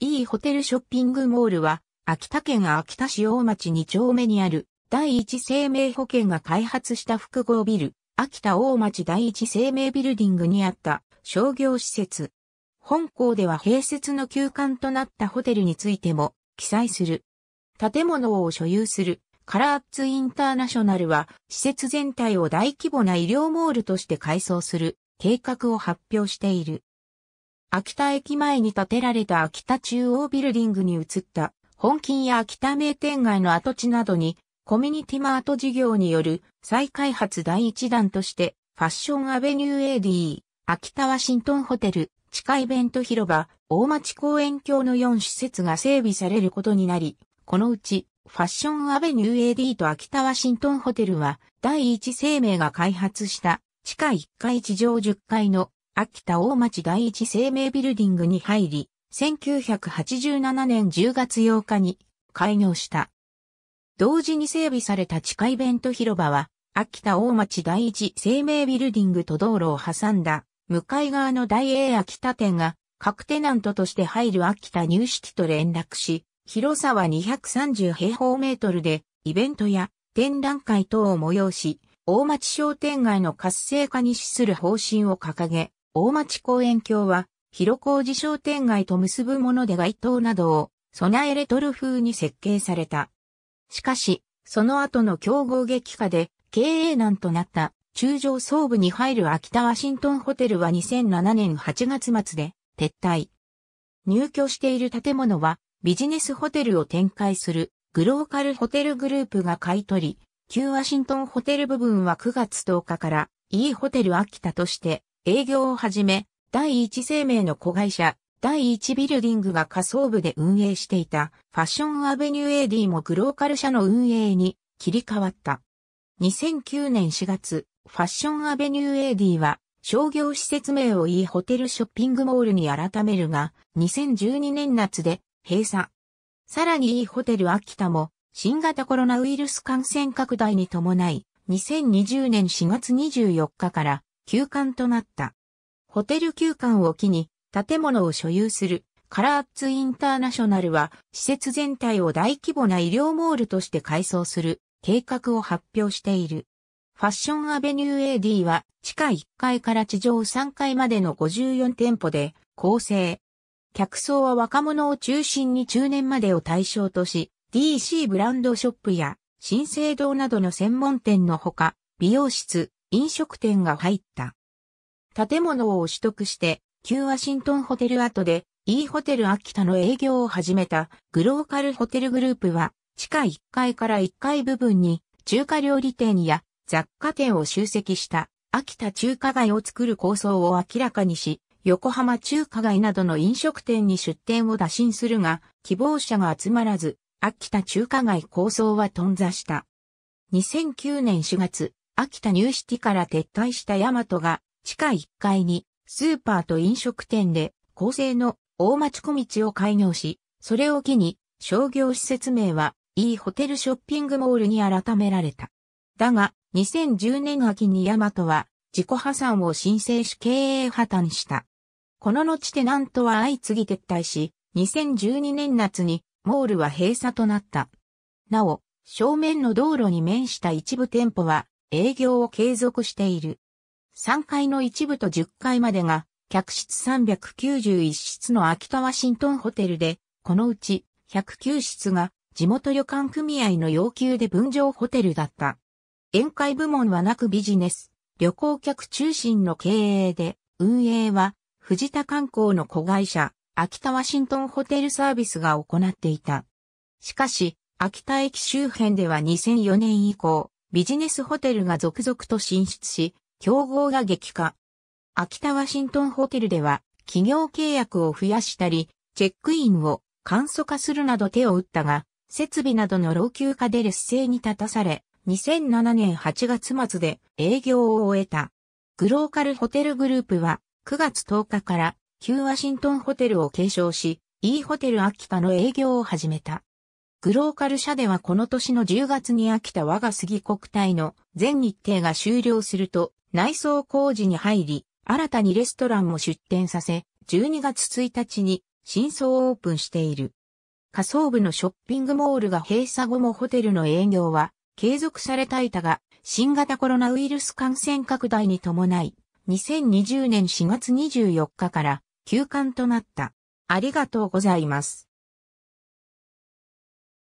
いいホテルショッピングモールは、秋田県秋田市大町2丁目にある、第一生命保険が開発した複合ビル、秋田大町第一生命ビルディングにあった商業施設。本校では併設の休館となったホテルについても記載する。建物を所有するカラーツインターナショナルは施設全体を大規模な医療モールとして改装する計画を発表している。秋田駅前に建てられた秋田中央ビルディングに移った本金や秋田名店街の跡地などにコミュニティマート事業による再開発第一弾としてファッションアベニュー AD、秋田ワシントンホテル、地下イベント広場、大町公園橋の4施設が整備されることになり、このうちファッションアベニュー AD と秋田ワシントンホテルは第一生命が開発した地下1階地上10階の秋田大町第一生命ビルディングに入り、1987年10月8日に開業した。同時に整備された地下イベント広場は、秋田大町第一生命ビルディングと道路を挟んだ、向かい側の大英秋田店が、各テナントとして入る秋田入式と連絡し、広さは230平方メートルで、イベントや展覧会等を催し、大町商店街の活性化に資する方針を掲げ、大町公園橋は、広小路商店街と結ぶもので街灯などを、備えレトル風に設計された。しかし、その後の競合激化で、経営難となった、中上総部に入る秋田ワシントンホテルは2007年8月末で、撤退。入居している建物は、ビジネスホテルを展開する、グローカルホテルグループが買い取り、旧ワシントンホテル部分は9月10日から、E ホテル秋田として、営業をはじめ、第一生命の子会社、第一ビルディングが仮想部で運営していたファッションアベニュー AD もグローカル社の運営に切り替わった。2009年4月、ファッションアベニュー AD は商業施設名を e いホテルショッピングモールに改めるが、2012年夏で閉鎖。さらにいいホテル秋田も新型コロナウイルス感染拡大に伴い、2020年4月24日から休館となった。ホテル休館を機に建物を所有するカラーツインターナショナルは施設全体を大規模な医療モールとして改装する計画を発表している。ファッションアベニュー AD は地下1階から地上3階までの54店舗で構成。客層は若者を中心に中年までを対象とし、DC ブランドショップや新生堂などの専門店のほか、美容室、飲食店が入った。建物を取得して、旧ワシントンホテル跡で、E ホテル秋田の営業を始めたグローカルホテルグループは、地下1階から1階部分に中華料理店や雑貨店を集積した秋田中華街を作る構想を明らかにし、横浜中華街などの飲食店に出店を打診するが、希望者が集まらず、秋田中華街構想は頓挫した。2009年4月、秋田ニューシティから撤退したヤマトが、地下1階に、スーパーと飲食店で、構成の大町小道を開業し、それを機に、商業施設名は、E ホテルショッピングモールに改められた。だが、2010年秋にヤマトは、自己破産を申請し経営破綻した。この後テナントは相次ぎ撤退し、2012年夏に、モールは閉鎖となった。なお、正面の道路に面した一部店舗は、営業を継続している。3階の一部と10階までが、客室391室の秋田ワシントンホテルで、このうち109室が地元旅館組合の要求で分譲ホテルだった。宴会部門はなくビジネス、旅行客中心の経営で、運営は藤田観光の子会社、秋田ワシントンホテルサービスが行っていた。しかし、秋田駅周辺では2004年以降、ビジネスホテルが続々と進出し、競合が激化。秋田ワシントンホテルでは、企業契約を増やしたり、チェックインを簡素化するなど手を打ったが、設備などの老朽化で劣勢に立たされ、2007年8月末で営業を終えた。グローカルホテルグループは9月10日から旧ワシントンホテルを継承し、E ホテル秋田の営業を始めた。グローカル社ではこの年の10月に秋田我が杉国体の全日程が終了すると内装工事に入り、新たにレストランも出店させ、12月1日に新装オープンしている。仮想部のショッピングモールが閉鎖後もホテルの営業は継続されたいたが、新型コロナウイルス感染拡大に伴い、2020年4月24日から休館となった。ありがとうございます。